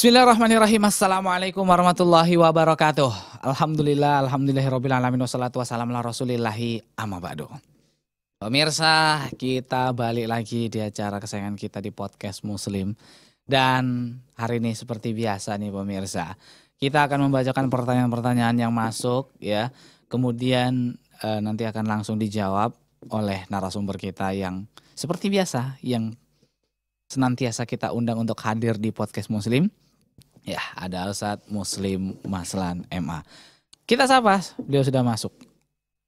Bismillahirrahmanirrahim. Assalamualaikum warahmatullahi wabarakatuh. Alhamdulillah, alhamdulillahirabbil wassalatu wassalamu ala rasulillahi amma ba'du. Pemirsa, kita balik lagi di acara kesayangan kita di podcast Muslim. Dan hari ini seperti biasa nih pemirsa, kita akan membacakan pertanyaan-pertanyaan yang masuk ya. Kemudian e, nanti akan langsung dijawab oleh narasumber kita yang seperti biasa yang senantiasa kita undang untuk hadir di podcast Muslim. Ya, ada Ustadz Muslim Maslan MA. Kita sapa, beliau sudah masuk.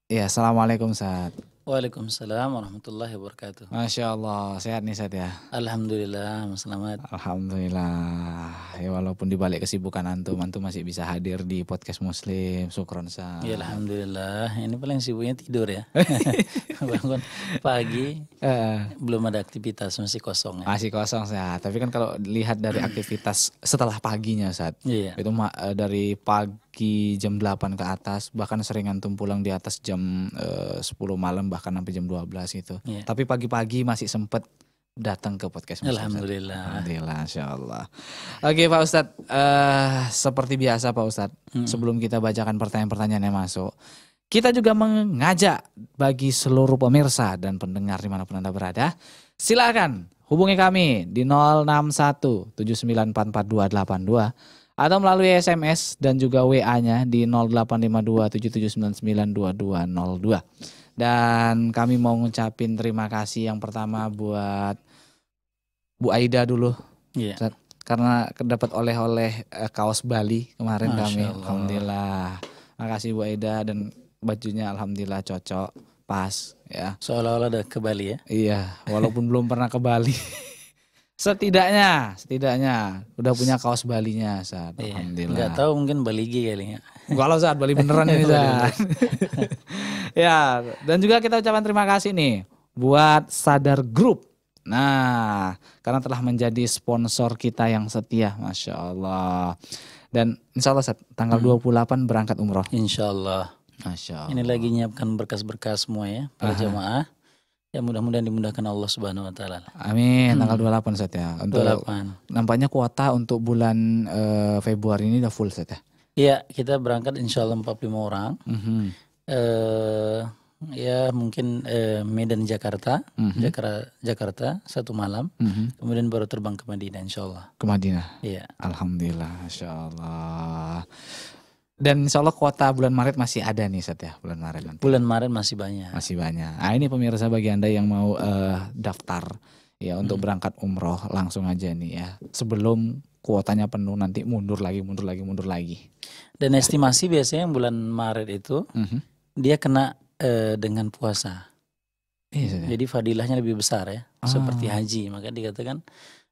Ya, Assalamualaikum Ustadz. Waalaikumsalam warahmatullahi wabarakatuh. Masya Allah, sehat nih Sat ya? Alhamdulillah, selamat. Alhamdulillah, ya walaupun di balik kesibukan Antum, Antum masih bisa hadir di podcast Muslim, Sukron sa. Ya Alhamdulillah, ini paling sibuknya tidur ya. Bangun pagi, uh, belum ada aktivitas, masih kosong ya. Masih kosong ya. tapi kan kalau lihat dari aktivitas setelah paginya saat, Iya. itu eh, dari pagi pagi jam 8 ke atas bahkan sering antum pulang di atas jam eh, uh, 10 malam bahkan sampai jam 12 gitu yeah. tapi pagi-pagi masih sempet datang ke podcast Mas Alhamdulillah Alhamdulillah Insya Allah Oke Pak Ustadz uh, Seperti biasa Pak Ustadz hmm. Sebelum kita bacakan pertanyaan-pertanyaan yang masuk kita juga mengajak bagi seluruh pemirsa dan pendengar dimanapun Anda berada. Silakan hubungi kami di 061 79448282 atau melalui SMS dan juga WA-nya di 085277992202. Dan kami mau ngucapin terima kasih yang pertama buat Bu Aida dulu. Iya. Yeah. Karena dapat oleh-oleh eh, kaos Bali kemarin Masya kami. Allah. Alhamdulillah. Makasih Bu Aida dan bajunya alhamdulillah cocok, pas ya. Seolah-olah udah ke Bali ya. Iya, walaupun belum pernah ke Bali. Setidaknya, setidaknya udah punya kaos Balinya saat. Iya, Alhamdulillah. Enggak tahu mungkin Bali G kali ya. kalau saat Bali beneran ini saat. ya, dan juga kita ucapkan terima kasih nih buat Sadar Group. Nah, karena telah menjadi sponsor kita yang setia, masya Allah. Dan insya Allah saat tanggal hmm. 28 berangkat umroh. Insya Allah. Masya Allah. Ini lagi nyiapkan berkas-berkas semua ya para jemaah. Ya mudah-mudahan dimudahkan Allah Subhanahu wa taala. Amin. Hmm. Tanggal 28 Ustaz ya. Untuk 28. Nampaknya kuota untuk bulan uh, Februari ini udah full setya. ya. Iya, kita berangkat insya Allah 45 orang. Mm -hmm. uh, ya mungkin eh, Medan Jakarta, mm Jakarta Jakarta satu malam, mm kemudian baru terbang ke Madinah Insya Allah. Ke Madinah. Iya. Alhamdulillah, Insya Allah. Dan insya Allah kuota bulan Maret masih ada nih Seth ya bulan Maret nanti. Bulan Maret masih banyak. Masih banyak. Nah ini pemirsa bagi anda yang mau uh, daftar ya untuk hmm. berangkat umroh langsung aja nih ya sebelum kuotanya penuh nanti mundur lagi mundur lagi mundur lagi. Dan estimasi biasanya bulan Maret itu mm -hmm. dia kena uh, dengan puasa. Iya, ya. Jadi fadilahnya lebih besar ya, ah. seperti haji. Maka dikatakan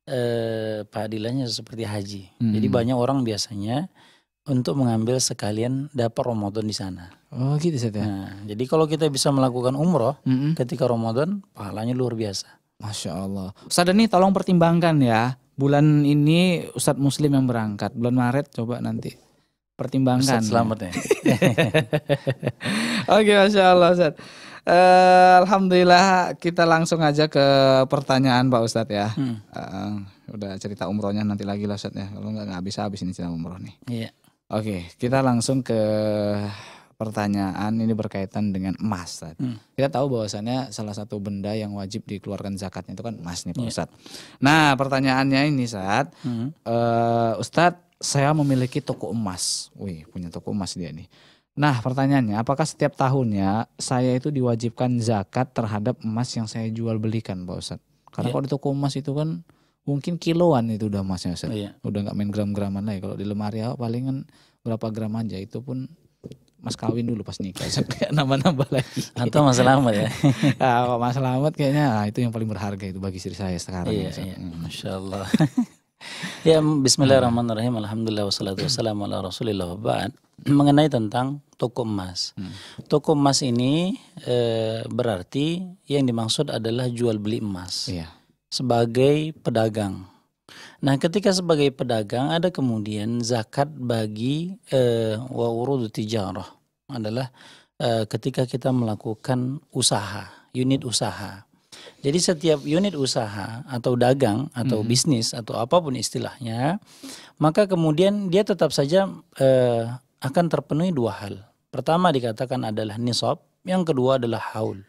eh, fadilahnya seperti haji. -hmm. Jadi banyak orang biasanya untuk mengambil sekalian dapat Ramadan di sana. Oh gitu ya. Nah, jadi kalau kita bisa melakukan umroh mm -hmm. ketika Ramadan pahalanya luar biasa. Masya Allah. Ustaz ini tolong pertimbangkan ya. Bulan ini Ustadz Muslim yang berangkat. Bulan Maret coba nanti pertimbangkan. Ustaz ya. selamat ya. Oke, masya Allah Ustaz. Uh, Alhamdulillah kita langsung aja ke pertanyaan Pak Ustadz ya. Hmm. Uh, udah cerita umrohnya nanti lagi lah Ustadz ya. Kalau nggak nggak habis habis ini cerita umroh nih. Iya. Oke, kita langsung ke pertanyaan ini berkaitan dengan emas. Hmm. Kita tahu bahwasannya salah satu benda yang wajib dikeluarkan zakatnya itu kan emas nih Pak yeah. Ustadz. Nah pertanyaannya ini saat hmm. uh, eh, Ustadz saya memiliki toko emas. Wih punya toko emas dia nih. Nah pertanyaannya apakah setiap tahunnya saya itu diwajibkan zakat terhadap emas yang saya jual belikan Pak Ustadz? Karena yeah. kalau di toko emas itu kan mungkin kiloan itu udah emasnya Ustaz. Oh, iya. Udah nggak main gram-graman lagi. Kalau di lemari awak palingan berapa gram aja itu pun mas kawin dulu pas nikah nambah-nambah lagi atau mas selamat ya nah, mas selamat kayaknya nah, itu yang paling berharga itu bagi istri saya sekarang iya, ya, iya. Hmm. masya Allah ya Bismillahirrahmanirrahim Alhamdulillah wassalatu wassalamu ala rasulillah mengenai tentang toko emas hmm. toko emas ini e, berarti yang dimaksud adalah jual beli emas iya sebagai pedagang. Nah, ketika sebagai pedagang ada kemudian zakat bagi eh, wa urudu tijarah adalah e, ketika kita melakukan usaha, unit usaha. Jadi setiap unit usaha atau dagang atau mm -hmm. bisnis atau apapun istilahnya, maka kemudian dia tetap saja e, akan terpenuhi dua hal. Pertama dikatakan adalah nisab, yang kedua adalah haul.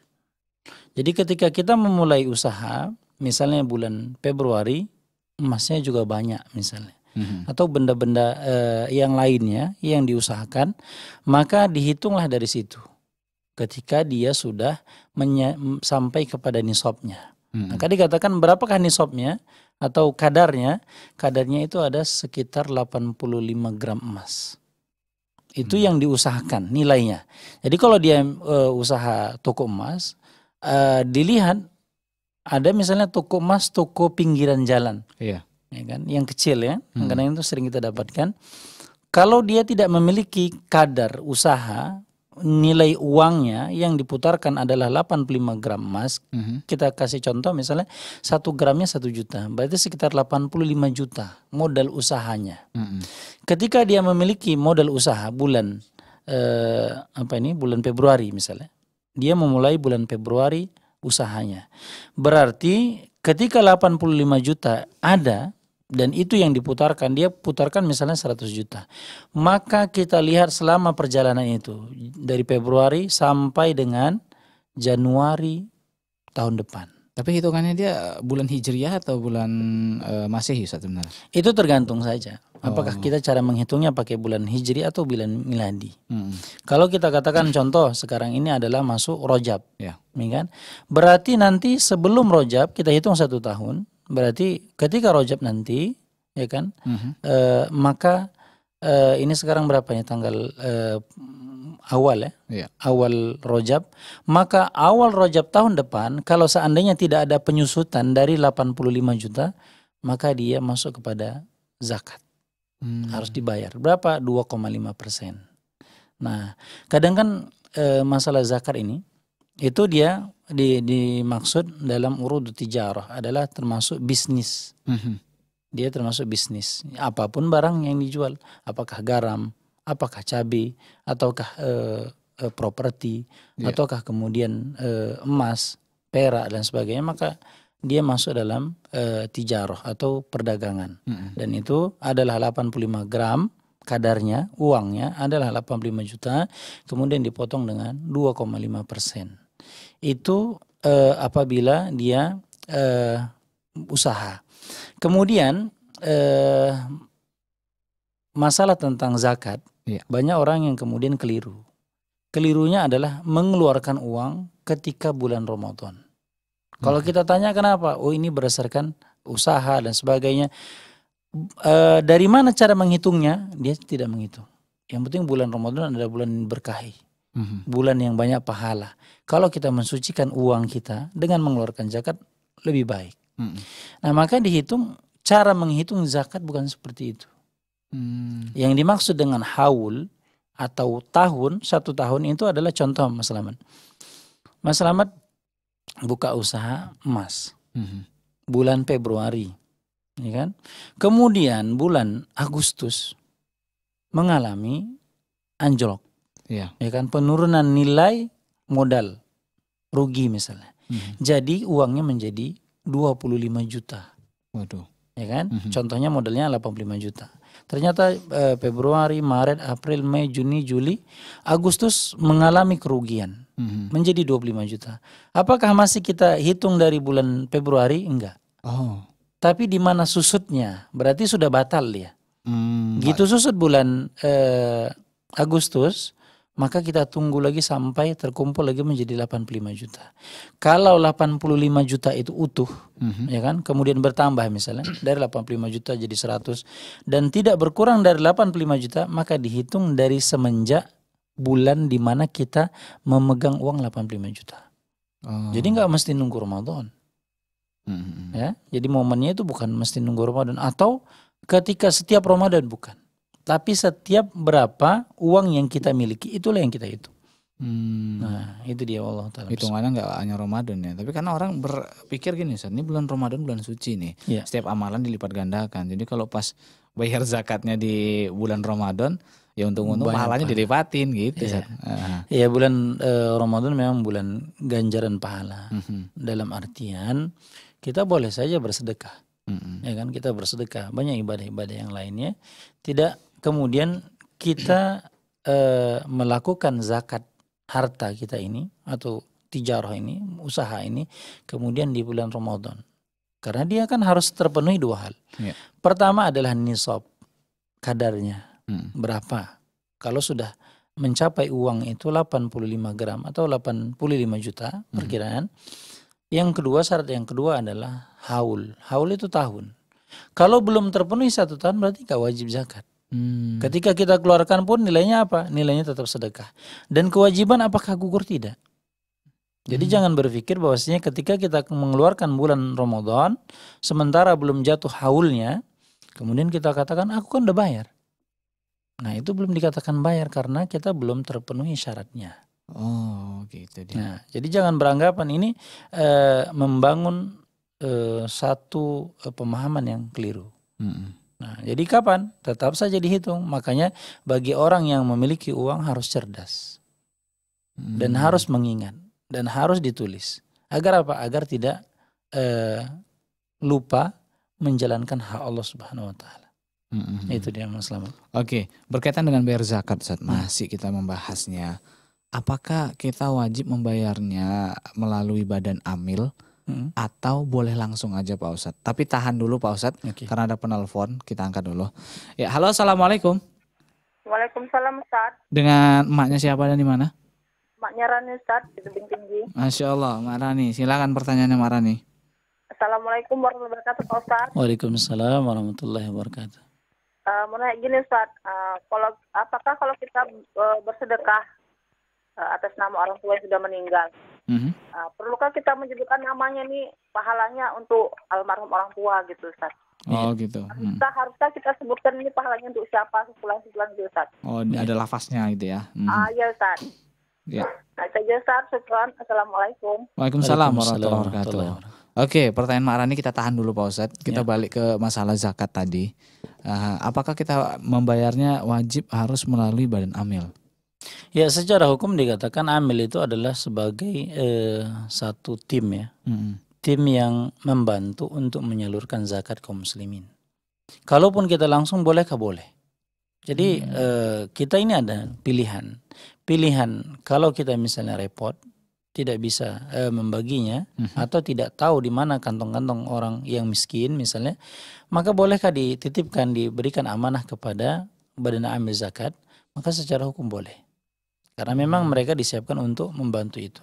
Jadi ketika kita memulai usaha, misalnya bulan Februari emasnya juga banyak misalnya mm-hmm. atau benda-benda uh, yang lainnya yang diusahakan maka dihitunglah dari situ ketika dia sudah menye- sampai kepada nisabnya. Mm-hmm. Maka dikatakan berapakah nisabnya atau kadarnya? Kadarnya itu ada sekitar 85 gram emas. Itu hmm. yang diusahakan nilainya. Jadi kalau dia uh, usaha toko emas uh, dilihat ada misalnya toko emas, toko pinggiran jalan. Iya. Ya kan? Yang kecil ya. Hmm. karena itu sering kita dapatkan. Kalau dia tidak memiliki kadar usaha, nilai uangnya yang diputarkan adalah 85 gram emas. Mm -hmm. Kita kasih contoh misalnya satu gramnya satu juta. Berarti sekitar 85 juta modal usahanya. Mm -hmm. Ketika dia memiliki modal usaha bulan eh, apa ini? bulan Februari misalnya. Dia memulai bulan Februari usahanya. Berarti ketika 85 juta ada dan itu yang diputarkan, dia putarkan misalnya 100 juta. Maka kita lihat selama perjalanan itu dari Februari sampai dengan Januari tahun depan. Tapi hitungannya dia eh, bulan Hijriah atau bulan uh, Masehi sebenarnya? Itu tergantung saja. Apakah oh. kita cara menghitungnya pakai bulan Hijri atau bulan Miladi? Hmm. Kalau kita katakan contoh sekarang ini adalah masuk Rojab, ya. ya. kan? Berarti nanti sebelum Rojab kita hitung satu tahun. Berarti ketika Rojab nanti, ya kan? Hmm. E, maka uh, ini sekarang berapa nih tanggal uh, awal ya? Iya. Awal Rojab. Maka awal Rojab tahun depan kalau seandainya tidak ada penyusutan dari 85 juta, maka dia masuk kepada zakat. Hmm. Harus dibayar. Berapa? 2,5 persen. Nah, kadang kan e, masalah zakat ini itu dia di, dimaksud dalam urut tijarah adalah termasuk bisnis. Mm -hmm. Dia termasuk bisnis. Apapun barang yang dijual, apakah garam, apakah cabai, ataukah eh, eh, properti, yeah. ataukah kemudian eh, emas, perak dan sebagainya, maka dia masuk dalam e, tijaroh atau perdagangan. Mm -hmm. Dan itu adalah 85 gram kadarnya, uangnya adalah 85 juta, kemudian dipotong dengan 2,5 persen. Itu e, apabila dia e, usaha. Kemudian eh, masalah tentang zakat, ya. banyak orang yang kemudian keliru. Kelirunya adalah mengeluarkan uang ketika bulan Ramadan. Kalau kita tanya kenapa? Oh ini berdasarkan usaha dan sebagainya. E, dari mana cara menghitungnya? Dia tidak menghitung. Yang penting bulan Ramadan adalah bulan berkahi. Hmm. Bulan yang banyak pahala. Kalau kita mensucikan uang kita dengan mengeluarkan zakat lebih baik. Hmm. Nah maka dihitung cara menghitung zakat bukan seperti itu. Hmm. Yang dimaksud dengan haul atau tahun satu tahun itu adalah contoh Mas Selamat. Mas Selamat buka usaha emas hmm. bulan Februari, ya kan? Kemudian bulan Agustus mengalami anjlok, ya, ya kan? Penurunan nilai modal rugi misalnya. Hmm. Jadi uangnya menjadi 25 juta. Waduh. Ya kan? Mm -hmm. Contohnya modelnya 85 juta. Ternyata eh, Februari, Maret, April, Mei, Juni, Juli, Agustus mengalami kerugian mm -hmm. menjadi 25 juta. Apakah masih kita hitung dari bulan Februari? Enggak. Oh. Tapi di mana susutnya? Berarti sudah batal ya. Mm, gitu susut bulan eh, Agustus maka kita tunggu lagi sampai terkumpul lagi menjadi 85 juta. Kalau 85 juta itu utuh, mm-hmm. ya kan? Kemudian bertambah misalnya dari 85 juta jadi 100 dan tidak berkurang dari 85 juta, maka dihitung dari semenjak bulan di mana kita memegang uang 85 juta. Oh. Jadi nggak mesti nunggu Ramadan. Mm-hmm. Ya, jadi momennya itu bukan mesti nunggu Ramadan atau ketika setiap Ramadan bukan. Tapi setiap berapa uang yang kita miliki itulah yang kita hitung. Hmm. Nah, itu dia Allah taala. Hitungannya enggak hanya Ramadan ya, tapi karena orang berpikir gini, saat ini bulan Ramadan bulan suci nih. Yeah. Setiap amalan dilipat gandakan. Jadi kalau pas bayar zakatnya di bulan Ramadan, ya untung-untung pahalanya pahala. dilipatin gitu. Iya, ya, bulan uh, Ramadan memang bulan ganjaran pahala. Mm -hmm. Dalam artian kita boleh saja bersedekah. Mm -hmm. Ya kan kita bersedekah, banyak ibadah-ibadah yang lainnya tidak kemudian kita eh, melakukan zakat harta kita ini atau tijarah ini, usaha ini, kemudian di bulan Ramadan. Karena dia kan harus terpenuhi dua hal. Ya. Pertama adalah nisab kadarnya hmm. berapa. Kalau sudah mencapai uang itu 85 gram atau 85 juta hmm. perkiraan. Yang kedua syarat yang kedua adalah haul. Haul itu tahun. Kalau belum terpenuhi satu tahun berarti gak wajib zakat. Hmm. Ketika kita keluarkan pun nilainya apa? Nilainya tetap sedekah. Dan kewajiban apakah gugur tidak? Jadi hmm. jangan berpikir bahwasanya ketika kita mengeluarkan bulan Ramadan sementara belum jatuh haulnya, kemudian kita katakan aku kan udah bayar. Nah, itu belum dikatakan bayar karena kita belum terpenuhi syaratnya. Oh, gitu dia. Nah, jadi jangan beranggapan ini e, membangun e, satu e, pemahaman yang keliru. Hmm. Nah, jadi kapan? Tetap saja dihitung. Makanya bagi orang yang memiliki uang harus cerdas. Hmm. Dan harus mengingat dan harus ditulis. Agar apa? Agar tidak eh, lupa menjalankan hak Allah Subhanahu wa taala. hmm Itu dia Mas Lama. Oke, berkaitan dengan bayar zakat saat masih kita membahasnya. Apakah kita wajib membayarnya melalui badan amil? hmm. atau boleh langsung aja Pak Ustad, Tapi tahan dulu Pak Ustad, okay. karena ada penelpon, kita angkat dulu. Ya, halo Assalamualaikum. Waalaikumsalam Ustad. Dengan emaknya siapa dan di mana? Emaknya Rani Ustad di Tebing Tinggi. Masya Allah, Mak Rani. Silakan pertanyaannya Mak Rani. Assalamualaikum warahmatullahi wabarakatuh Ustad. Waalaikumsalam warahmatullahi wabarakatuh. Uh, mau nanya gini Ustad, uh, eh, kalau, apakah kalau kita uh, bersedekah atas nama orang tua yang sudah meninggal, Mm-hmm. Uh, perlukah kita menyebutkan namanya nih pahalanya untuk almarhum orang tua gitu Ustaz? Oh ya. gitu. Hmm. Harusnya, kita sebutkan ini pahalanya untuk siapa sebulan sebulan gitu Ustaz. Oh ini ada lafaznya gitu ya? Hmm. Ah mm-hmm. uh, ya Ustaz. Ya. Nah, saja Ustaz, Assalamualaikum. Waalaikumsalam warahmatullahi wabarakatuh. Oke, pertanyaan Mak Rani kita tahan dulu Pak Ustadz. Kita ya. balik ke masalah zakat tadi. Uh, apakah kita membayarnya wajib harus melalui badan amil? Ya, secara hukum dikatakan amil itu adalah sebagai eh, satu tim ya. hmm. Tim yang membantu untuk menyalurkan zakat kaum muslimin. Kalaupun kita langsung bolehkah boleh. Jadi hmm. eh, kita ini ada pilihan. Pilihan kalau kita misalnya repot tidak bisa eh, membaginya mm-hmm. atau tidak tahu di mana kantong-kantong orang yang miskin misalnya, maka bolehkah dititipkan diberikan amanah kepada badan amil zakat? Maka secara hukum boleh. Karena memang mereka disiapkan untuk membantu itu.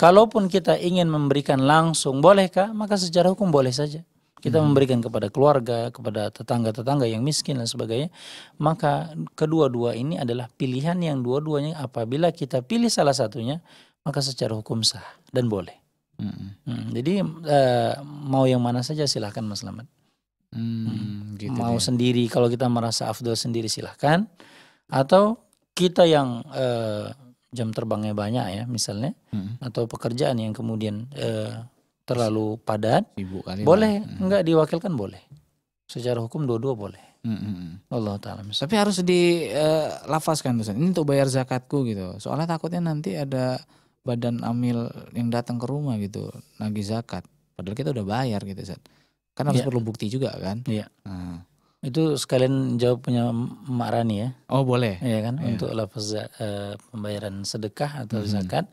Kalaupun kita ingin memberikan langsung, bolehkah? Maka secara hukum boleh saja. Kita hmm. memberikan kepada keluarga, kepada tetangga-tetangga yang miskin dan sebagainya. Maka kedua-dua ini adalah pilihan yang dua-duanya apabila kita pilih salah satunya, maka secara hukum sah dan boleh. Hmm. Hmm. Jadi uh, mau yang mana saja silahkan Mas Lamat. Hmm, hmm. Gitu mau deh. sendiri kalau kita merasa afdol sendiri silahkan atau kita yang uh, jam terbangnya banyak ya misalnya hmm. atau pekerjaan yang kemudian uh, terlalu padat, Ibu kali boleh hmm. nggak diwakilkan boleh. Secara hukum dua-dua boleh. Hmm. hmm, hmm. Allah taala. Tapi harus dilafaskan eh, uh, Ini untuk bayar zakatku gitu. Soalnya takutnya nanti ada badan amil yang datang ke rumah gitu nagih zakat padahal kita udah bayar gitu Zat. kan harus ya. perlu bukti juga kan iya nah, itu sekalian jawab punya Mak ya. Oh boleh. Iya kan yeah. untuk lafaz uh, eh, pembayaran sedekah atau mm -hmm. zakat.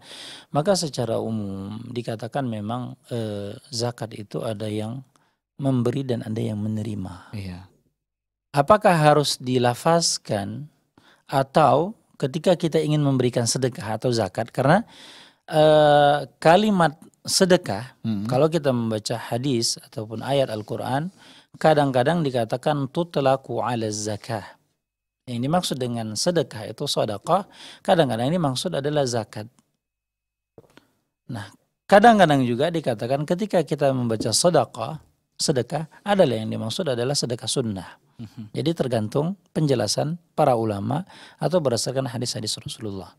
Maka secara umum dikatakan memang uh, zakat itu ada yang memberi dan ada yang menerima. Iya. Apakah harus dilafazkan atau ketika kita ingin memberikan sedekah atau zakat karena uh, kalimat sedekah mm -hmm. kalau kita membaca hadis ataupun ayat Al-Qur'an kadang-kadang dikatakan tutlaku ala zakah. Yang dimaksud dengan sedekah itu sedekah, kadang-kadang ini maksud adalah zakat. Nah, kadang-kadang juga dikatakan ketika kita membaca sedekah, sedekah adalah yang dimaksud adalah sedekah sunnah. Mhm. Jadi tergantung penjelasan para ulama atau berdasarkan hadis-hadis Rasulullah.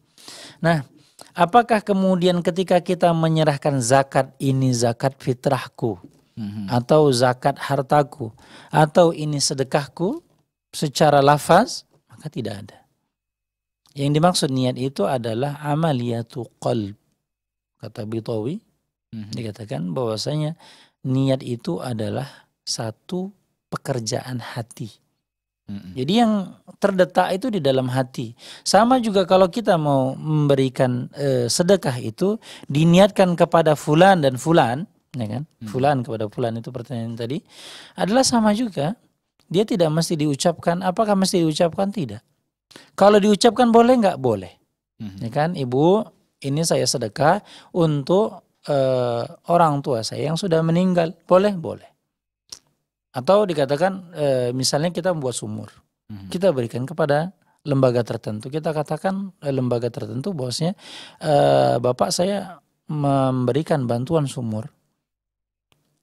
Nah, apakah kemudian ketika kita menyerahkan zakat ini zakat fitrahku? hmm. atau zakat hartaku atau ini sedekahku secara lafaz maka tidak ada. Yang dimaksud niat itu adalah amaliyatu qalb kata Bitawi hmm. dikatakan bahwasanya niat itu adalah satu pekerjaan hati. Mm-hmm. Jadi yang terdetak itu di dalam hati. Sama juga kalau kita mau memberikan e, sedekah itu diniatkan kepada fulan dan fulan, ya kan? Hmm. Fulan kepada fulan itu pertanyaan tadi adalah sama juga. Dia tidak mesti diucapkan. Apakah mesti diucapkan? Tidak. Kalau diucapkan boleh nggak? Boleh. Hmm. Ya kan, ibu, ini saya sedekah untuk uh, orang tua saya yang sudah meninggal. Boleh, boleh. Atau dikatakan uh, misalnya kita membuat sumur, hmm. kita berikan kepada lembaga tertentu. Kita katakan eh, lembaga tertentu bosnya eh, bapak saya memberikan bantuan sumur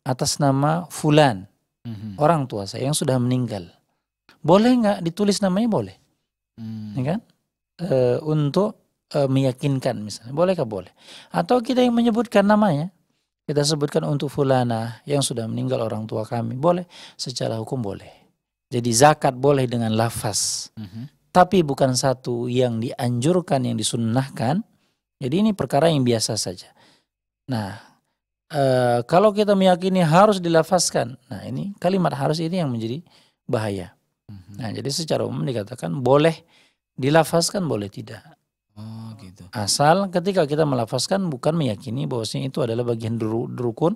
atas nama Fulan, mm-hmm. orang tua saya yang sudah meninggal. Boleh nggak ditulis namanya? Boleh, mm. ya kan? E, untuk e, meyakinkan misalnya, bolehkah boleh? Atau kita yang menyebutkan namanya, kita sebutkan untuk fulana yang sudah meninggal orang tua kami, boleh secara hukum boleh. Jadi zakat boleh dengan lafaz, mm-hmm. tapi bukan satu yang dianjurkan, yang disunnahkan. Jadi ini perkara yang biasa saja. Nah, e, kalau kita meyakini harus dilafaskan, Nah, ini kalimat harus ini yang menjadi bahaya. Mhm. Nah, jadi secara umum dikatakan boleh dilafaskan, boleh tidak. Oh, gitu. Asal ketika kita melafazkan bukan meyakini bahwasanya itu adalah bagian rukun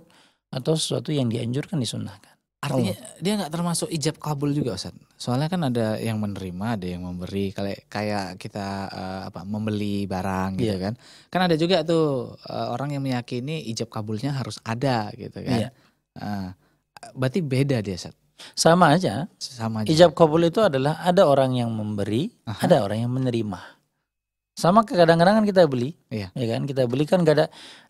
atau sesuatu yang dianjurkan disunnahkan. Artinya oh. dia nggak termasuk ijab kabul juga Ustaz. Soalnya kan ada yang menerima, ada yang memberi. Kayak kayak kita uh, apa membeli barang yeah. gitu iya. kan. Kan ada juga tuh uh, orang yang meyakini ijab kabulnya harus ada gitu kan. Yeah. Iya. Uh, berarti beda dia Ustaz. Sama aja. Sama aja. Ijab kabul itu adalah ada orang yang memberi, Aha. ada orang yang menerima. Sama kadang-kadang kan kita beli, iya. ya kan kita beli kan gak ada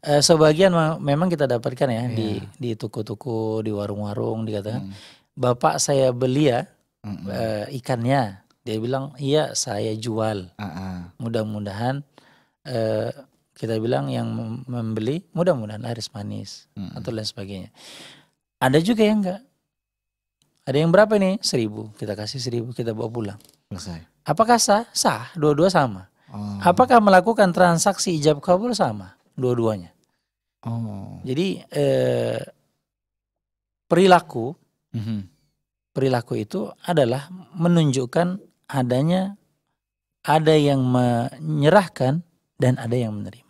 eh, sebagian memang kita dapatkan ya yeah. di iya. di toko-toko, di warung-warung dikatakan mm. bapak saya beli ya mm -mm. Eh, ikannya, dia bilang iya saya jual, uh -uh. mudah-mudahan eh, kita bilang yang membeli mudah-mudahan laris manis mm -mm. atau lain sebagainya. Ada juga yang enggak, ada yang berapa ini Seribu. Kita kasih seribu, kita bawa pulang. Selesai. Apakah sah? Sah. Dua-dua sama. Oh. Apakah melakukan transaksi ijab kabul sama dua-duanya? Oh. Jadi eh, perilaku mm -hmm. perilaku itu adalah menunjukkan adanya ada yang menyerahkan dan ada yang menerima.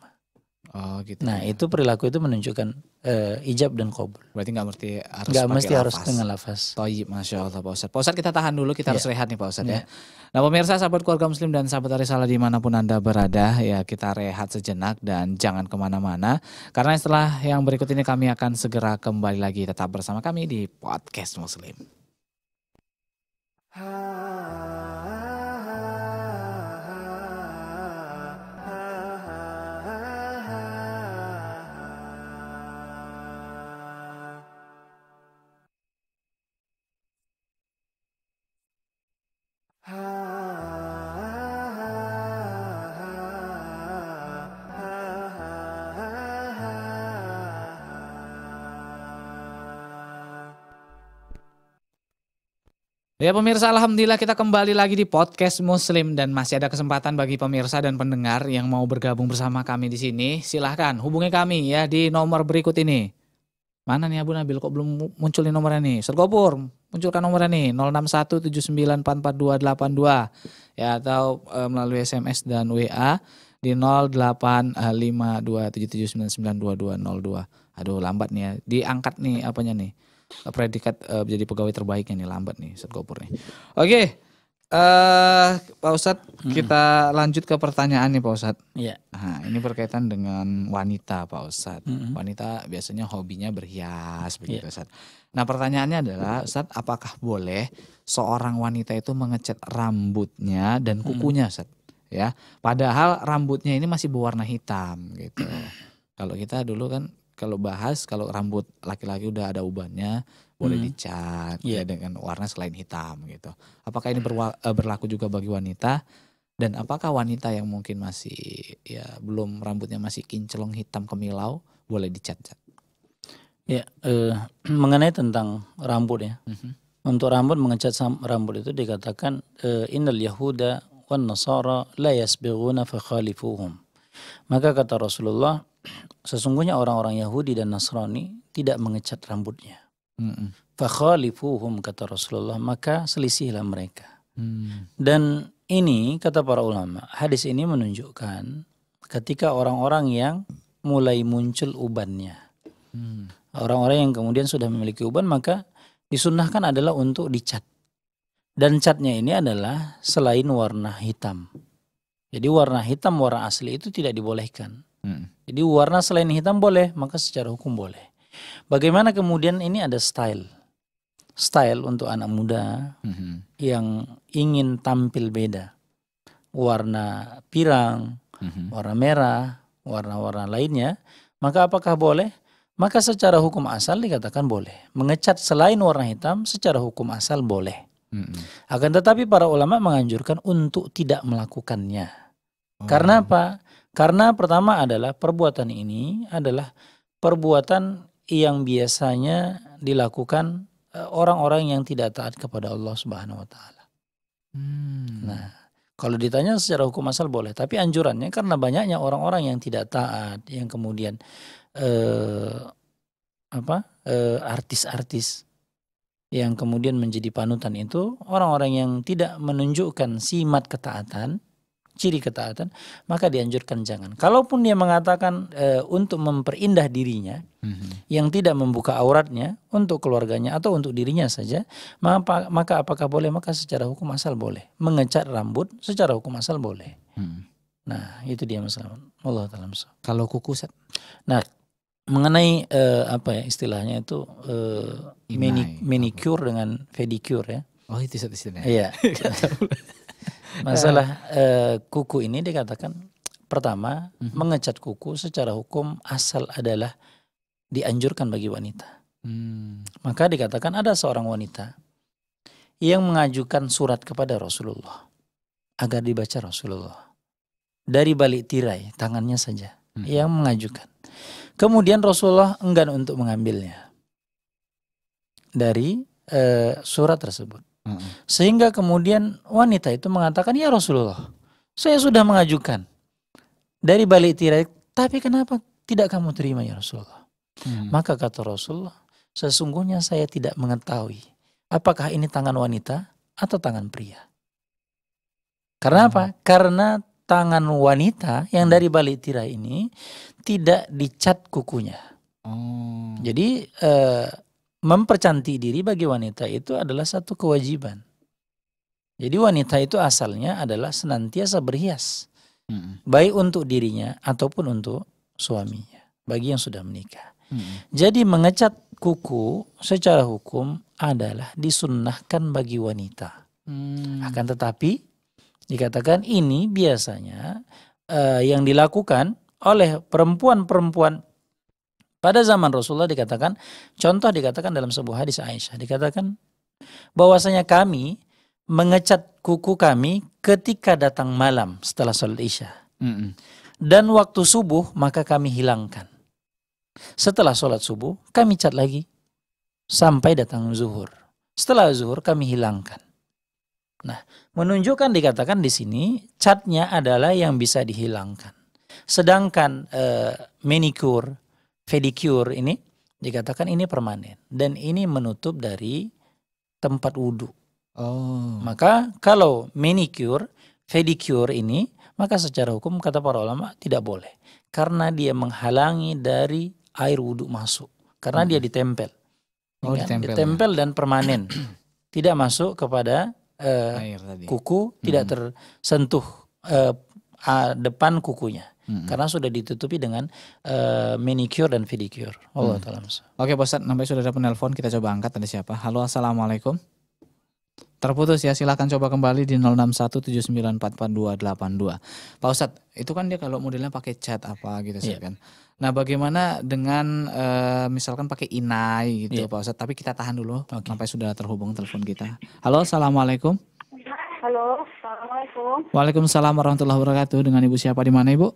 Oh, gitu. Nah itu perilaku itu menunjukkan uh, ijab dan kobul. Berarti nggak mesti harus nggak mesti lafaz. harus dengan lafaz. Toyib, masya Allah Pak Ustadz. Pak Ustadz kita tahan dulu, kita yeah. harus iya. rehat nih Pak Ustadz yeah. ya. Iya. Nah pemirsa, sahabat keluarga muslim dan sahabat arisalah dimanapun anda berada, ya kita rehat sejenak dan jangan kemana-mana. Karena setelah yang berikut ini kami akan segera kembali lagi. Tetap bersama kami di Podcast Muslim. Ha. Ah. Ya pemirsa Alhamdulillah kita kembali lagi di podcast Muslim dan masih ada kesempatan bagi pemirsa dan pendengar yang mau bergabung bersama kami di sini silahkan hubungi kami ya di nomor berikut ini. Mana nih Abu Nabil kok belum muncul di nomornya nih? Sergopur munculkan nomornya nih 0617944282 ya atau e, melalui SMS dan WA di 085277992202. Aduh lambat nih ya. Diangkat nih apanya nih? Eh, predikat e, jadi pegawai terbaiknya nih lambat nih set Gopur nih. Oke. Eh, Pak Ustadz, hmm. kita lanjut ke pertanyaan nih Pak Ustadz. Iya. Nah, ini berkaitan dengan wanita Pak Ustadz. Hmm. Wanita biasanya hobinya berhias begitu ya. Ustadz. Nah pertanyaannya adalah Ustaz apakah boleh seorang wanita itu mengecat rambutnya dan hmm. kukunya Ustaz? Ya, padahal rambutnya ini masih berwarna hitam gitu. kalau kita dulu kan kalau bahas kalau rambut laki-laki udah ada ubannya boleh hmm. dicat yeah. ya dengan warna selain hitam gitu. Apakah ini berwa, eh, berlaku juga bagi wanita? Dan apakah wanita yang mungkin masih ya belum rambutnya masih kinclong hitam kemilau boleh dicat-cat? Ya, eh, mengenai tentang rambut ya. Mm-hmm. Untuk rambut mengecat rambut itu dikatakan eh, innal yahuda wan nasara la yasbighuna fakhalifuhum. Maka kata Rasulullah, sesungguhnya orang-orang Yahudi dan Nasrani tidak mengecat rambutnya. Mm-hmm. kata Rasulullah, maka selisihlah mereka. Mm. Dan ini kata para ulama, hadis ini menunjukkan ketika orang-orang yang mulai muncul ubannya. Hmm orang-orang yang kemudian sudah memiliki uban maka disunahkan adalah untuk dicat. Dan catnya ini adalah selain warna hitam. Jadi warna hitam warna asli itu tidak dibolehkan. Hmm. Jadi warna selain hitam boleh, maka secara hukum boleh. Bagaimana kemudian ini ada style. Style untuk anak muda hmm. yang ingin tampil beda. Warna pirang, hmm. warna merah, warna-warna lainnya. Maka apakah boleh? Maka secara hukum asal dikatakan boleh. Mengecat selain warna hitam secara hukum asal boleh. Mm -hmm. Akan tetapi para ulama menganjurkan untuk tidak melakukannya. Oh. Karena apa? Karena pertama adalah perbuatan ini adalah perbuatan yang biasanya dilakukan e, orang-orang yang tidak taat kepada Allah Subhanahu wa taala. Hmm. Nah, kalau ditanya secara hukum asal boleh, tapi anjurannya karena banyaknya orang-orang yang tidak taat, yang kemudian eh, apa artis eh, artis-artis yang kemudian menjadi panutan itu orang-orang yang tidak menunjukkan simat ketaatan, ciri ketaatan, maka dianjurkan jangan. Kalaupun dia mengatakan e, untuk memperindah dirinya, mm-hmm. yang tidak membuka auratnya untuk keluarganya atau untuk dirinya saja, maka, maka apakah boleh? Maka secara hukum asal boleh. Mengecat rambut secara hukum asal boleh. mm Nah, itu dia masalah. Allah taala Kalau kuku set Nah, mengenai uh, apa ya istilahnya itu uh, eh, mani, manicure dengan pedicure ya. Oh itu satu istilahnya. Iya. Masalah uh, kuku ini dikatakan pertama mm -hmm. mengecat kuku secara hukum asal adalah dianjurkan bagi wanita. Hmm. Maka dikatakan ada seorang wanita yang mengajukan surat kepada Rasulullah agar dibaca Rasulullah dari balik tirai tangannya saja hmm. yang mengajukan Kemudian Rasulullah enggan untuk mengambilnya dari e, surat tersebut. Mm -hmm. Sehingga kemudian wanita itu mengatakan, "Ya Rasulullah, saya sudah mengajukan dari balik tirai, tapi kenapa tidak kamu terima ya Rasulullah?" Mm -hmm. Maka kata Rasulullah, "Sesungguhnya saya tidak mengetahui apakah ini tangan wanita atau tangan pria." Karena apa? Hmm. Karena tangan wanita yang dari balik tirai ini tidak dicat kukunya. Hmm. Jadi eh, mempercantik diri bagi wanita itu adalah satu kewajiban. Jadi wanita itu asalnya adalah senantiasa berhias, hmm. baik untuk dirinya ataupun untuk suaminya, bagi yang sudah menikah. Hmm. Jadi mengecat kuku secara hukum adalah disunnahkan bagi wanita. Hmm. Akan tetapi dikatakan ini biasanya uh, yang dilakukan oleh perempuan-perempuan pada zaman Rasulullah dikatakan contoh dikatakan dalam sebuah hadis Aisyah dikatakan bahwasanya kami mengecat kuku kami ketika datang malam setelah sholat isya mm -mm. dan waktu subuh maka kami hilangkan setelah sholat subuh kami cat lagi sampai datang zuhur setelah zuhur kami hilangkan nah menunjukkan dikatakan di sini catnya adalah yang bisa dihilangkan Sedangkan uh, manicure, pedicure ini dikatakan ini permanen dan ini menutup dari tempat wudhu. Oh. Maka kalau manicure, pedicure ini maka secara hukum kata para ulama tidak boleh karena dia menghalangi dari air wudhu masuk karena hmm. dia ditempel. Oh, ya kan? ditempel. Ya. Ditempel dan permanen. tidak masuk kepada uh, air tadi. kuku, hmm. tidak tersentuh uh, depan kukunya karena sudah ditutupi dengan uh, manicure dan pedicure. Allah hmm. Oke, Pak Ustaz, sampai sudah ada penelpon, kita coba angkat ada siapa? Halo, Assalamualaikum. Terputus ya, silahkan coba kembali di 0617944282. Pak Ustadz, itu kan dia kalau modelnya pakai cat apa gitu yeah. kan. Nah bagaimana dengan uh, misalkan pakai inai gitu yeah. Pak Ustadz, tapi kita tahan dulu okay. sampai sudah terhubung telepon kita. Halo, Assalamualaikum. Halo, Assalamualaikum. Waalaikumsalam warahmatullahi wabarakatuh. Dengan Ibu siapa di mana Ibu?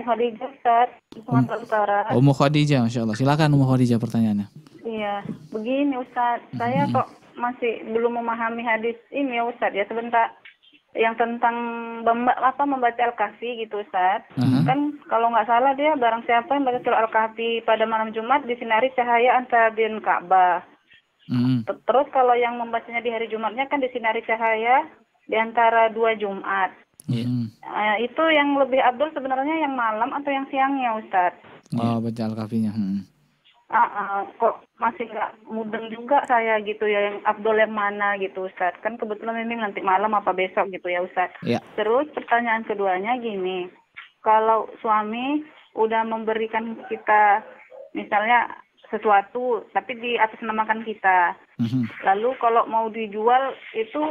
Ummu Khadijah Ustaz, Sumatera Utara. Ummu Khadijah, Masya Allah. Silakan Umu Khadijah pertanyaannya. Iya, begini Ustaz, hmm. saya kok masih belum memahami hadis ini ya Ustaz ya sebentar yang tentang memba, apa membaca Al-Kahfi gitu Ustaz. Uh-huh. Kan kalau nggak salah dia barang siapa yang baca Al-Kahfi pada malam Jumat disinari cahaya bin Ka'bah. Hmm. Terus kalau yang membacanya di hari Jumatnya kan disinari cahaya di antara dua Jumat. Yeah. Iya. Hmm. Uh, itu yang lebih abdul sebenarnya yang malam atau yang siangnya Ustaz. Oh, iya. baca Al-Kafinya. Hmm. Uh, uh, kok masih nggak mudeng juga saya gitu ya yang Abdul yang mana gitu Ustaz. Kan kebetulan ini nanti malam apa besok gitu ya Ustaz. Yeah. Terus pertanyaan keduanya gini. Kalau suami udah memberikan kita misalnya sesuatu tapi di atas namakan kita. Mm -hmm. Lalu kalau mau dijual itu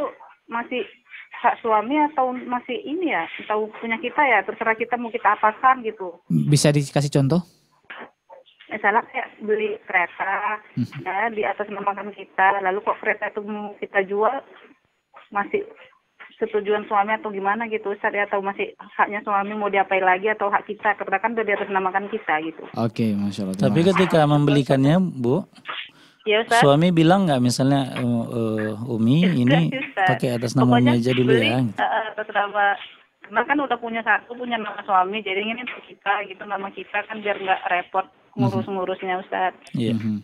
masih hak suami atau masih ini ya atau punya kita ya terserah kita mau kita apakan gitu bisa dikasih contoh misalnya kayak beli kereta mhm. ya, di atas nama kita lalu kok kereta itu mau kita jual masih setujuan suami atau gimana gitu Ustaz ya atau masih haknya suami mau diapain lagi atau hak kita karena kan udah di atas kan kita gitu. Oke, okay, Masya Allah. Tapi ketika membelikannya, Bu, Ya, Ustaz. Suami bilang nggak misalnya uh, uh, Umi ini pakai atas nama Umi aja dulu beli, ya. Uh, atas nama karena kan udah punya satu punya nama suami jadi ini untuk kita gitu nama kita kan biar nggak repot mhm. ngurus-ngurusnya Ustaz. Iya. Heeh,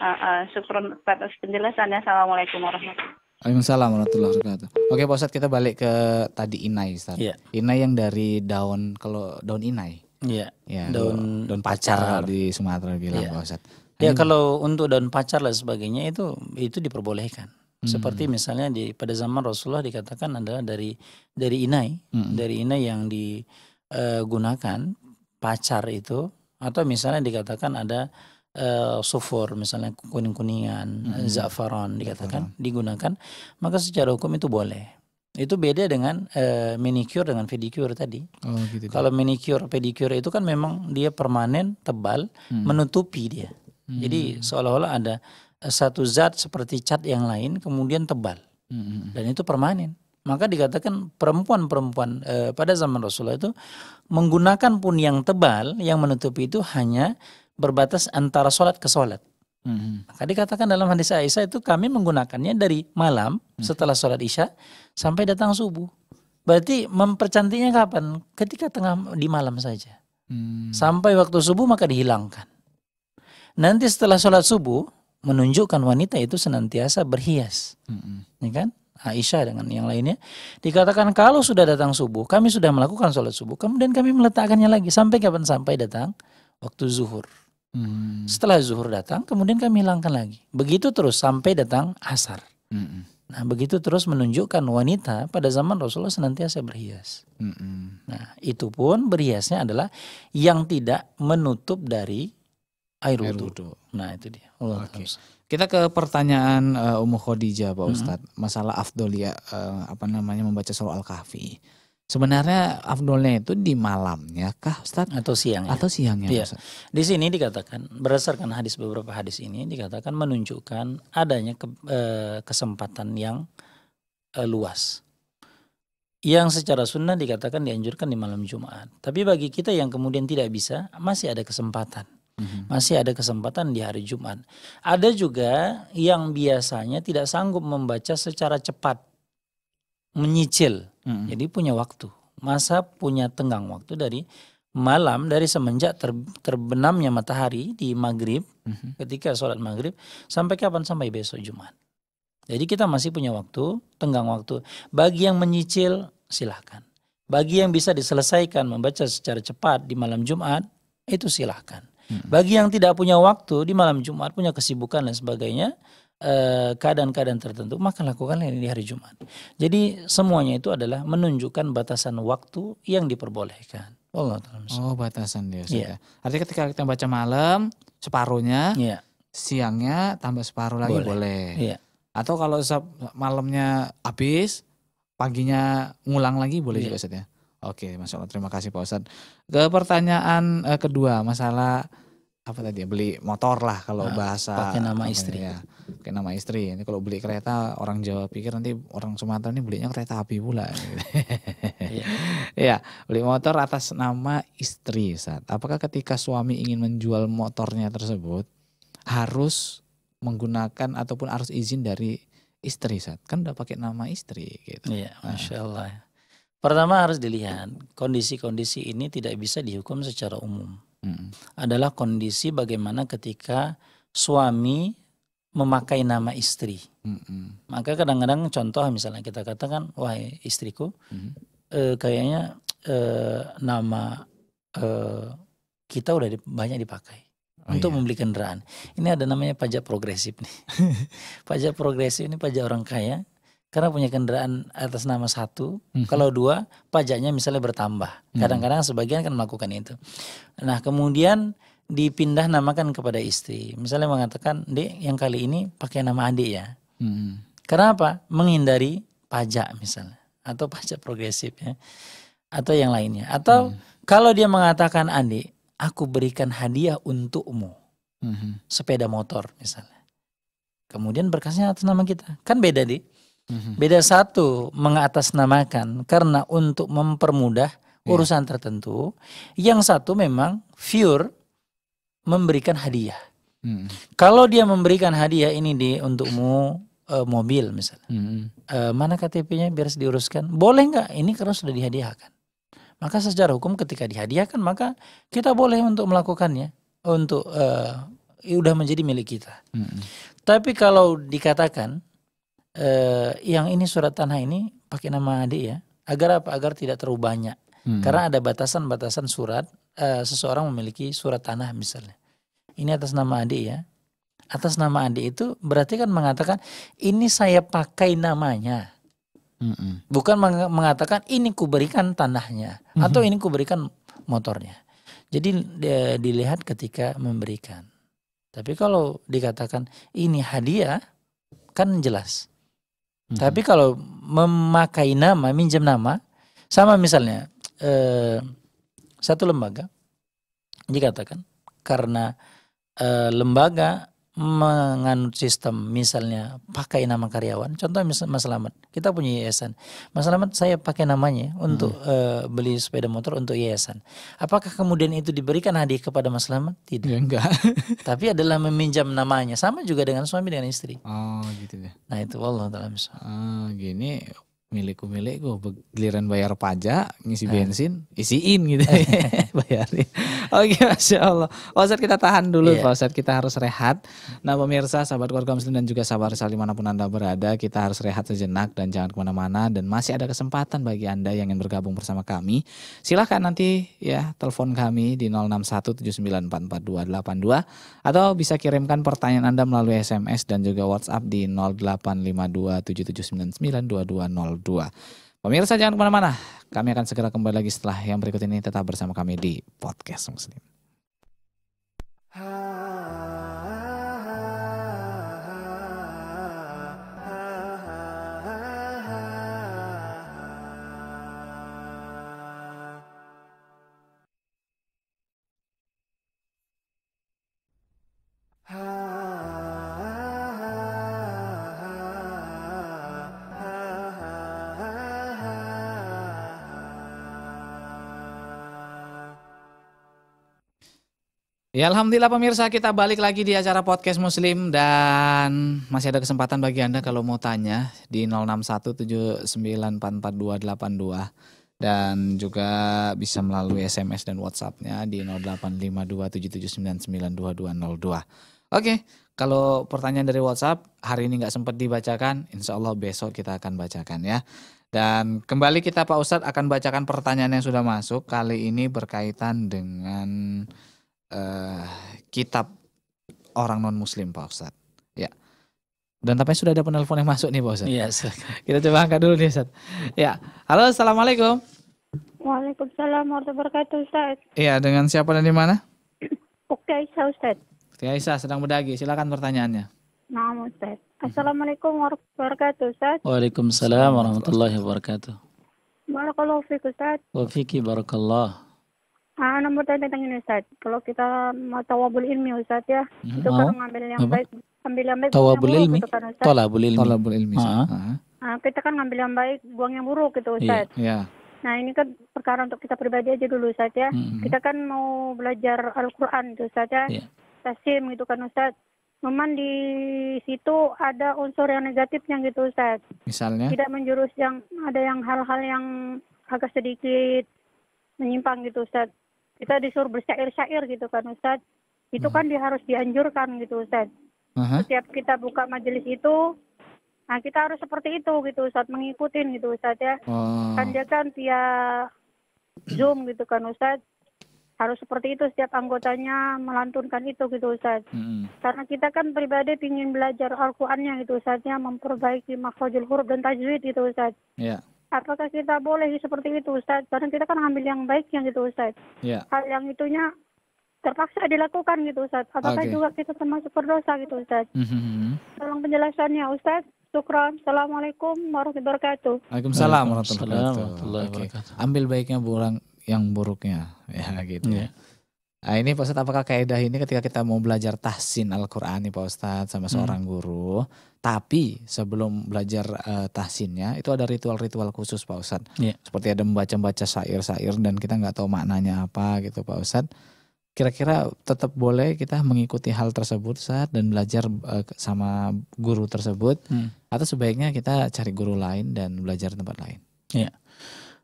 Uh, uh, penjelasannya. Assalamualaikum warahmatullahi wabarakatuh. Waalaikumsalam warahmatullahi wabarakatuh. Oke, Pak Ustadz kita balik ke tadi inai, Ustadz. Iya. Inai yang dari daun kalau daun inai. Iya. Ya, daun daun pacar, pacar di Sumatera bilang yeah. Pak Ustadz. Ya hmm. kalau untuk daun pacar dan sebagainya itu itu diperbolehkan. Hmm. Seperti misalnya di pada zaman Rasulullah dikatakan adalah dari dari inai, hmm. dari inai yang digunakan eh, pacar itu atau misalnya dikatakan ada uh, sufur misalnya kuning-kuningan, hmm. za'faron dikatakan zafaron. digunakan, maka secara hukum itu boleh. Itu beda dengan uh, eh, manicure dengan pedicure tadi. Oh, gitu, Kalau manicure pedicure itu kan memang dia permanen, tebal, hmm. menutupi dia Hmm. Jadi seolah-olah ada eh, satu zat seperti cat yang lain kemudian tebal hmm. hmm, hmm. dan itu permanen. Maka dikatakan perempuan-perempuan e, pada zaman Rasulullah itu menggunakan pun yang tebal yang menutupi itu hanya berbatas antara sholat ke sholat. Hmm. hmm. Maka dikatakan dalam hadis Aisyah itu kami menggunakannya dari malam setelah sholat isya sampai datang subuh. Berarti mempercantiknya kapan? Ketika tengah di malam saja. Hmm. Sampai waktu subuh maka dihilangkan. Nanti setelah sholat subuh menunjukkan wanita itu senantiasa berhias, mm-hmm. ya kan? Aisyah dengan yang lainnya dikatakan kalau sudah datang subuh kami sudah melakukan sholat subuh kemudian kami meletakkannya lagi sampai kapan sampai datang waktu zuhur. Mm-hmm. Setelah zuhur datang kemudian kami hilangkan lagi begitu terus sampai datang asar. Mm-hmm. Nah, begitu terus menunjukkan wanita pada zaman Rasulullah senantiasa berhias. Mm -mm. Nah, itu pun berhiasnya adalah yang tidak menutup dari air wudhu. Nah itu dia. Oke, okay. Kita ke pertanyaan uh, Ummu Khadijah Pak Ustadz. -hmm. Masalah afdolia ya, uh, eh, apa namanya membaca surah Al-Kahfi. Sebenarnya afdolnya itu di malamnya kah Ustadz? Atau siangnya. Atau siangnya iya. Di sini dikatakan berdasarkan hadis beberapa hadis ini dikatakan menunjukkan adanya ke, eh, kesempatan yang eh, luas. Yang secara sunnah dikatakan dianjurkan di malam Jumat. Tapi bagi kita yang kemudian tidak bisa masih ada kesempatan Mm-hmm. masih ada kesempatan di hari Jumat. Ada juga yang biasanya tidak sanggup membaca secara cepat, menyicil, hmm. jadi punya waktu. Masa punya tenggang waktu dari malam dari semenjak ter, terbenamnya matahari di maghrib mm-hmm. ketika sholat maghrib sampai kapan sampai besok Jumat. Jadi kita masih punya waktu tenggang waktu. Bagi yang menyicil silahkan. Bagi yang bisa diselesaikan membaca secara cepat di malam Jumat itu silahkan. Hmm. Bagi yang tidak punya waktu di malam Jumat, punya kesibukan dan sebagainya, eh, keadaan-keadaan tertentu, maka lakukanlah ini di hari Jumat. Jadi semuanya itu adalah menunjukkan batasan waktu yang diperbolehkan. Allah Oh batasan dia. Iya. Ya. Artinya ketika kita baca malam separuhnya, ya. siangnya tambah separuh lagi boleh. boleh. Ya. Atau kalau malamnya habis, paginya ngulang lagi boleh iya. juga Ustaz ya. Oke, Masya Allah. Terima kasih Pak Ustadz. Ke pertanyaan eh, kedua, masalah apa tadi ya, beli motor lah kalau nah, bahasa. Pakai nama ya, istri. Ya, pakai nama istri. Ini kalau beli kereta, orang Jawa pikir nanti orang Sumatera ini belinya kereta api pula. Iya, ya, beli motor atas nama istri. Saat. Apakah ketika suami ingin menjual motornya tersebut, harus menggunakan ataupun harus izin dari istri saat kan udah pakai nama istri gitu. Iya, nah, masya Allah. Nah Pertama harus dilihat kondisi-kondisi ini tidak bisa dihukum secara umum. Hmm. Adalah kondisi bagaimana ketika suami memakai nama istri. Hmm. Maka kadang-kadang contoh misalnya kita katakan, wah istriku, hmm. eh, kayaknya eh, nama eh, kita udah banyak dipakai. Oh untuk iya. membeli kendaraan. Ini ada namanya pajak progresif nih. pajak progresif ini pajak orang kaya karena punya kendaraan atas nama satu, hmm. kalau dua pajaknya misalnya bertambah. Mhm. Kadang-kadang sebagian kan melakukan itu. Nah kemudian dipindah namakan kepada istri. Misalnya mengatakan, dek yang kali ini pakai nama adik ya. Hmm. Kenapa? Menghindari pajak misalnya, atau pajak progresif ya, atau yang lainnya. Atau hmm. kalau dia mengatakan adik, aku berikan hadiah untukmu, hmm. sepeda motor misalnya. Kemudian berkasnya atas nama kita, kan beda deh Mhm. Beda satu mengatasnamakan karena untuk mempermudah iya. urusan yeah. tertentu. Yang satu memang viewer memberikan hadiah. Hmm. Kalau dia memberikan hadiah ini di untukmu uh, mobil misalnya, hmm. uh, e, mana KTP-nya biar diuruskan? Boleh nggak? Ini karena sudah dihadiahkan. Maka secara hukum ketika dihadiahkan maka kita boleh untuk melakukannya untuk uh, udah menjadi milik kita. Hmm. Tapi kalau dikatakan eh, yang ini surat tanah ini pakai nama adik ya. Agar apa? Agar tidak terlalu banyak. Hmm. Karena ada batasan-batasan surat. Eh, seseorang memiliki surat tanah misalnya. Ini atas nama adik ya. Atas nama adik itu berarti kan mengatakan ini saya pakai namanya. Mm-mm. Bukan mengatakan ini kuberikan tanahnya mm-hmm. atau ini kuberikan motornya. Jadi dia dilihat ketika memberikan. Tapi kalau dikatakan ini hadiah kan jelas. Hmm. Tapi kalau memakai nama, minjem nama, sama misalnya eh, satu lembaga dikatakan karena eh, lembaga menganut sistem misalnya pakai nama karyawan contoh misal Mas Slamet kita punya yayasan Mas Slamet saya pakai namanya untuk hmm. uh, beli sepeda motor untuk yayasan apakah kemudian itu diberikan hadiah kepada Mas Slamet tidak ya, enggak tapi adalah meminjam namanya sama juga dengan suami dengan istri oh gitu ya nah itu Allah dalam ah gini milikku milikku giliran bayar pajak ngisi eh. bensin isiin gitu eh. bayarin oke masya Allah Pak kita tahan dulu yeah. Pak kita harus rehat nah pemirsa sahabat keluarga muslim dan juga sahabat risal dimanapun anda berada kita harus rehat sejenak dan jangan kemana-mana dan masih ada kesempatan bagi anda yang ingin bergabung bersama kami silahkan nanti ya telepon kami di 0617944282 atau bisa kirimkan pertanyaan anda melalui SMS dan juga WhatsApp di 085277992202 2022. Pemirsa jangan kemana-mana, kami akan segera kembali lagi setelah yang berikut ini. Tetap bersama kami di Podcast Muslim. Ha. Ya Alhamdulillah pemirsa kita balik lagi di acara Podcast Muslim dan masih ada kesempatan bagi Anda kalau mau tanya di 0617944282 dan juga bisa melalui SMS dan WhatsAppnya di 085277992202. Oke, kalau pertanyaan dari WhatsApp hari ini nggak sempat dibacakan, insya Allah besok kita akan bacakan ya. Dan kembali kita Pak Ustadz akan bacakan pertanyaan yang sudah masuk kali ini berkaitan dengan Eh, kitab orang non muslim Pak Ustadz. Ya. Dan tapi sudah ada penelpon yang masuk nih Pak Ustadz. Iya, Kita coba angkat dulu nih Ustadz. Ya. Halo, Assalamualaikum. Waalaikumsalam warahmatullahi wabarakatuh Ustaz. Iya, dengan siapa dan di mana? Oke, Aisyah Ustaz. Oke, Aisyah sedang berdagi. Silakan pertanyaannya. nama Ustaz. Assalamualaikum warahmatullahi wabarakatuh Ustaz. Waalaikumsalam warahmatullahi wabarakatuh. Barakallahu fiik Ustaz. Wa fiiki barakallah. Ah, nomor tadi tentang tatanungin Ustaz? Kalau kita mau tawabul ilmi Ustaz ya, hmm, itu oh. ngambil yang Apa? baik, ambil yang baik. Tawabul ilmi, Tawabul ilmi. Tawabul ilmi. Ah. Ah. Ah, kita kan ngambil yang baik, buang yang buruk gitu Ustaz. Iya. Yeah. Nah ini kan perkara untuk kita pribadi aja dulu Ustaz ya. hmm Kita kan mau belajar Al-Quran gitu Ustaz ya. Yeah. Tasim gitu kan Ustaz. Memang di situ ada unsur yang negatifnya gitu Ustaz. Misalnya? Tidak menjurus yang ada yang hal-hal yang agak sedikit menyimpang gitu Ustaz kita disuruh bersyair-syair gitu kan Ustadz itu kan hmm. dia harus dianjurkan gitu Ustadz uh-huh. setiap kita buka majelis itu nah kita harus seperti itu gitu Ustadz mengikutin gitu Ustadz ya oh. kan dia kan via Zoom gitu kan Ustadz harus seperti itu setiap anggotanya melantunkan itu gitu Ustaz. Hmm. Karena kita kan pribadi ingin belajar Al-Qur'annya gitu Ustaznya memperbaiki makhrajul huruf dan tajwid gitu Ustaz. Yeah apakah kita boleh seperti itu Ustaz? Karena kita kan ambil yang baik yang gitu Ustaz. Ya. Hal yang itunya terpaksa dilakukan gitu Ustaz. Apakah okay. juga kita termasuk berdosa gitu Ustaz? Mm-hmm. Tolong penjelasannya Ustaz. Syukran. Assalamualaikum warahmatullahi wabarakatuh. Waalaikumsalam warahmatullahi wabarakatuh. Okay. Ambil baiknya burang yang buruknya ya gitu. Yeah. Ya. Nah, ini Pak Ustadz apakah kaidah ini ketika kita mau belajar tahsin Al-Qur'an nih Pak Ustadz sama hmm. seorang hmm. guru, tapi sebelum belajar uh, tahsinnya itu ada ritual-ritual khusus Pak Ustadz. Yeah. Seperti ada membaca-baca syair-syair dan kita nggak tahu maknanya apa gitu Pak Ustadz. Kira-kira tetap boleh kita mengikuti hal tersebut saat dan belajar uh, sama guru tersebut hmm. atau sebaiknya kita cari guru lain dan belajar tempat lain. Iya. Yeah.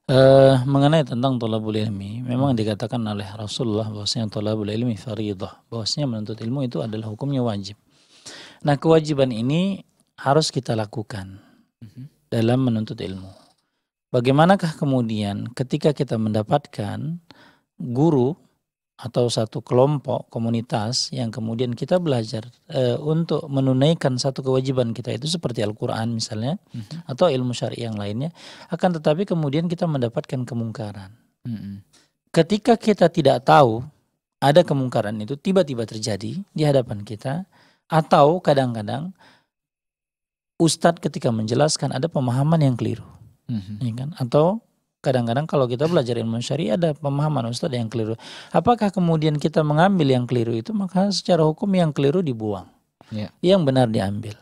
Uh, mengenai tentang tolabul ilmi, memang dikatakan oleh Rasulullah bahwasanya tolabul ilmi faridah, bahwasanya menuntut ilmu itu adalah hukumnya wajib. Nah kewajiban ini harus kita lakukan dalam menuntut ilmu. Bagaimanakah kemudian ketika kita mendapatkan guru atau satu kelompok komunitas yang kemudian kita belajar e, untuk menunaikan satu kewajiban kita itu seperti Al-Qur'an misalnya mm-hmm. atau ilmu syar'i yang lainnya akan tetapi kemudian kita mendapatkan kemungkaran. Mm-hmm. Ketika kita tidak tahu ada kemungkaran itu tiba-tiba terjadi di hadapan kita atau kadang-kadang ustadz ketika menjelaskan ada pemahaman yang keliru. Mm-hmm. Ya kan? Atau kadang-kadang kalau kita belajar ilmu syariah ada pemahaman Ustaz yang keliru. Apakah kemudian kita mengambil yang keliru itu maka secara hukum yang keliru dibuang. Ya. Yang benar diambil.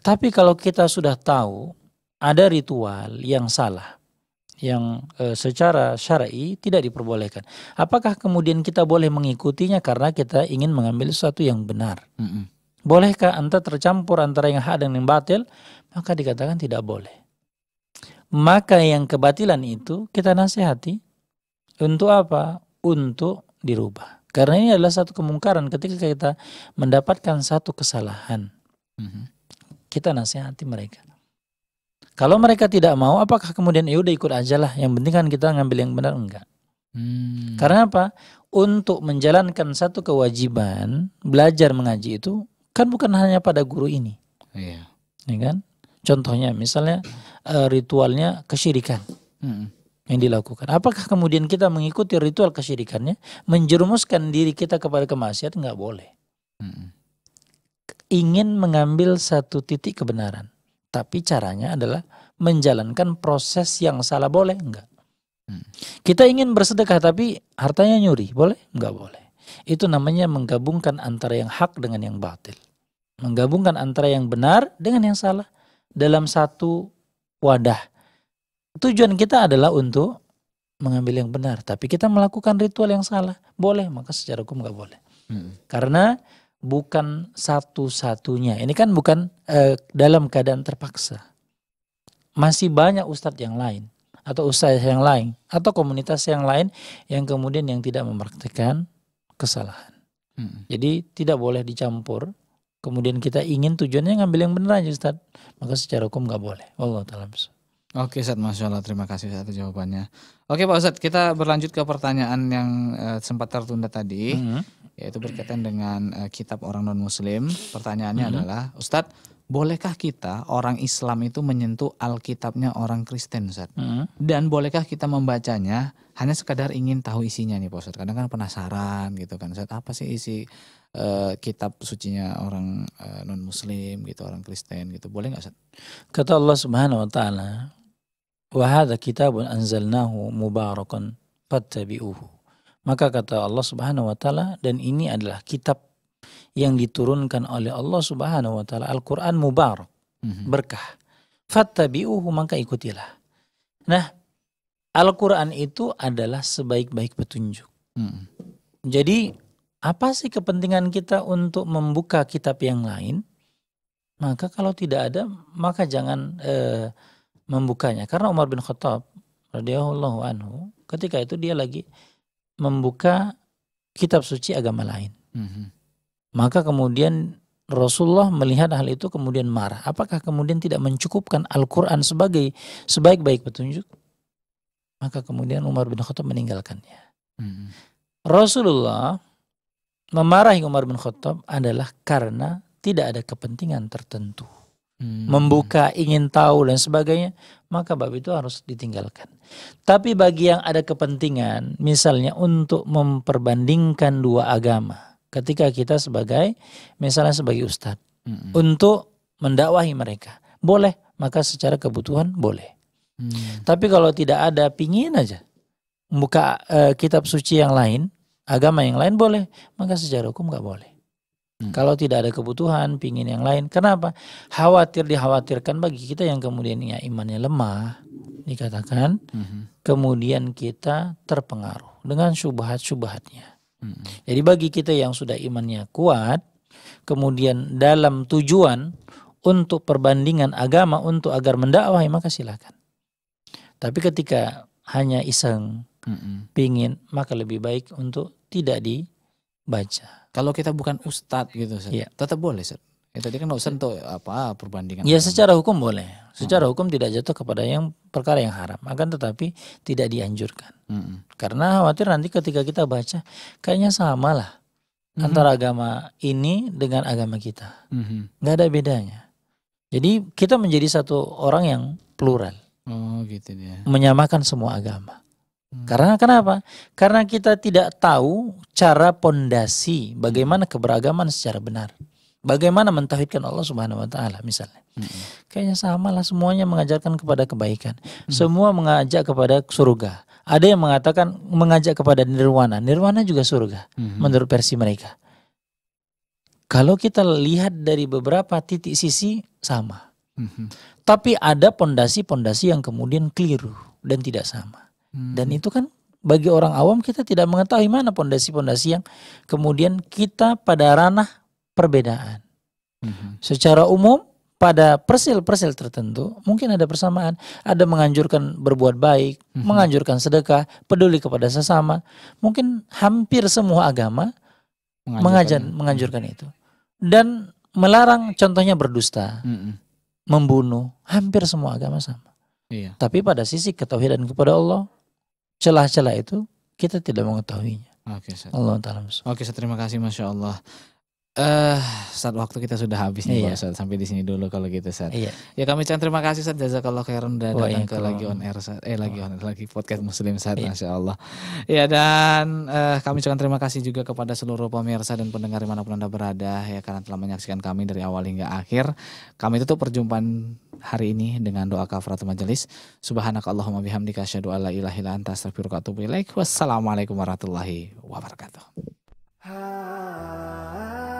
Tapi kalau kita sudah tahu ada ritual yang salah yang e, secara syar'i tidak diperbolehkan. Apakah kemudian kita boleh mengikutinya karena kita ingin mengambil sesuatu yang benar? Mm -mm. Bolehkah anda tercampur antara yang hak dan yang batil? Maka dikatakan tidak boleh maka yang kebatilan itu kita nasihati untuk apa? Untuk dirubah. Karena ini adalah satu kemungkaran ketika kita mendapatkan satu kesalahan. Mhm. Kita nasihati mereka. Kalau mereka tidak mau, apakah kemudian ya udah ikut aja lah. Yang penting kan kita ngambil yang benar enggak? Hmm. Karena apa? Untuk menjalankan satu kewajiban belajar mengaji itu kan bukan hanya pada guru ini, iya. ya kan? Contohnya misalnya Eh, ritualnya kesyirikan hmm. yang dilakukan. Apakah kemudian kita mengikuti ritual kesyirikannya, menjerumuskan diri kita kepada kemaksiatan? Nggak boleh. Hmm. Ingin mengambil satu titik kebenaran, tapi caranya adalah menjalankan proses yang salah boleh enggak? Hmm. Kita ingin bersedekah tapi hartanya nyuri, boleh? Enggak boleh. Itu namanya menggabungkan antara yang hak dengan yang batil. Menggabungkan antara yang benar dengan yang salah dalam satu wadah. Tujuan kita adalah untuk mengambil yang benar, tapi kita melakukan ritual yang salah. Boleh, maka secara hukum gak boleh. Hmm. Karena bukan satu-satunya. Ini kan bukan eh, dalam keadaan terpaksa. Masih banyak ustadz yang lain atau usaha yang lain atau komunitas yang lain yang kemudian yang tidak mempraktekkan kesalahan. Hmm. Jadi tidak boleh dicampur kemudian kita ingin tujuannya ngambil yang benar aja Ustaz maka secara hukum nggak boleh Allah taala Oke Ustaz, Masya Allah terima kasih Ustaz jawabannya Oke Pak Ustaz, kita berlanjut ke pertanyaan yang uh, sempat tertunda tadi mm -hmm. Yaitu berkaitan dengan uh, kitab orang non-muslim Pertanyaannya mm -hmm. adalah Ustaz, bolehkah kita orang Islam itu menyentuh Alkitabnya orang Kristen Ustaz? Mm -hmm. Dan bolehkah kita membacanya hanya sekadar ingin tahu isinya nih Pak Ustaz? Kadang kan penasaran gitu kan Ustaz, apa sih isi uh, kitab sucinya orang uh, eh, non muslim gitu orang Kristen gitu boleh nggak Ustaz? kata Allah Subhanahu wa taala wahada kitabun anzalnahu mubarakan fattabi'uhu maka kata Allah Subhanahu wa taala dan ini adalah kitab yang diturunkan oleh Allah Subhanahu wa taala Al-Qur'an mubarak mhm. berkah fattabi'uhu maka ikutilah nah Al-Quran itu adalah sebaik-baik petunjuk. Mhm. Jadi apa sih kepentingan kita untuk membuka kitab yang lain? Maka kalau tidak ada, maka jangan e, membukanya. Karena Umar bin Khattab radhiyallahu anhu ketika itu dia lagi membuka kitab suci agama lain. Mhm. Maka kemudian Rasulullah melihat hal itu kemudian marah. Apakah kemudian tidak mencukupkan Al-Qur'an sebagai sebaik-baik petunjuk? Maka kemudian Umar bin Khattab meninggalkannya. Mm -hmm. Rasulullah memarahi Umar bin Khattab adalah karena tidak ada kepentingan tertentu. Hmm. Membuka, ingin tahu dan sebagainya, maka bab itu harus ditinggalkan. Tapi bagi yang ada kepentingan, misalnya untuk memperbandingkan dua agama, ketika kita sebagai misalnya sebagai ustadz hmm. untuk mendakwahi mereka, boleh, maka secara kebutuhan boleh. Hmm. Tapi kalau tidak ada, pingin aja buka e, eh, kitab suci yang lain, agama yang lain boleh, maka secara hukum nggak boleh. Hmm. Kalau tidak ada kebutuhan, pingin yang lain. Kenapa? Khawatir dikhawatirkan bagi kita yang kemudian ya imannya lemah, dikatakan. Hmm. Kemudian kita terpengaruh dengan subhat-subhatnya. Hmm. Jadi bagi kita yang sudah imannya kuat, kemudian dalam tujuan untuk perbandingan agama untuk agar mendakwahi maka silakan. Tapi ketika hanya iseng, Mm-mm. pingin maka lebih baik untuk tidak dibaca. Kalau kita bukan ustadz gitu, Ustaz, ya. tetap boleh, Ustaz. Ya, tadi kan Ustaz apa perbandingan. Ya, secara hukum boleh. Secara hmm. hukum tidak jatuh kepada yang perkara yang haram. Akan tetapi tidak dianjurkan. -hmm. Karena khawatir nanti ketika kita baca, kayaknya sama lah. -hmm. Antara agama ini dengan agama kita. Mm -hmm. Gak ada bedanya. Jadi kita menjadi satu orang yang plural. Oh gitu dia. Menyamakan semua agama. Hmm. Karena kenapa? Karena kita tidak tahu cara pondasi bagaimana keberagaman secara benar. Bagaimana mentauhidkan Allah Subhanahu wa taala misalnya. Hmm. Kayaknya sama lah semuanya mengajarkan kepada kebaikan. Hmm. Semua mengajak kepada surga. Ada yang mengatakan mengajak kepada nirwana. Nirwana juga surga hmm. menurut versi mereka. Kalau kita lihat dari beberapa titik sisi sama. Hmm. Tapi ada pondasi-pondasi yang kemudian keliru dan tidak sama. Dan itu kan bagi orang awam kita tidak mengetahui mana pondasi-pondasi yang kemudian kita pada ranah perbedaan. Hmm. Secara umum pada persil-persil tertentu mungkin ada persamaan, ada menganjurkan berbuat baik, hmm. menganjurkan sedekah, peduli kepada sesama. Mungkin hampir semua agama mengajar menganjurkan itu. Dan melarang contohnya berdusta, hmm. membunuh, hampir semua agama sama. Iya. Tapi pada sisi ketauhidan kepada Allah, celah-celah itu kita tidak mengetahuinya. Oke, okay, Allah taala. Oke, okay, terima kasih Masya Allah Eh, uh, saat waktu kita sudah habis nih, iya. Pak Sampai di sini dulu kalau gitu, Ustaz. Iya. Ya kami ucapkan terima kasih, Ustaz Jazakallah khairan udah datang iya, ke lagi on air, Ustaz. Eh, lagi on air, lagi podcast Muslim, Ustaz, Iya. Masya Allah. Ya, dan uh, kami ucapkan terima kasih juga kepada seluruh pemirsa dan pendengar dimanapun Anda berada, ya, karena telah menyaksikan kami dari awal hingga akhir. Kami tutup perjumpaan hari ini dengan doa kafrat majelis. Subhanakallahumma bihamdika asyhadu la ilaha illa anta astaghfiruka wa Wassalamualaikum warahmatullahi wabarakatuh. Ah.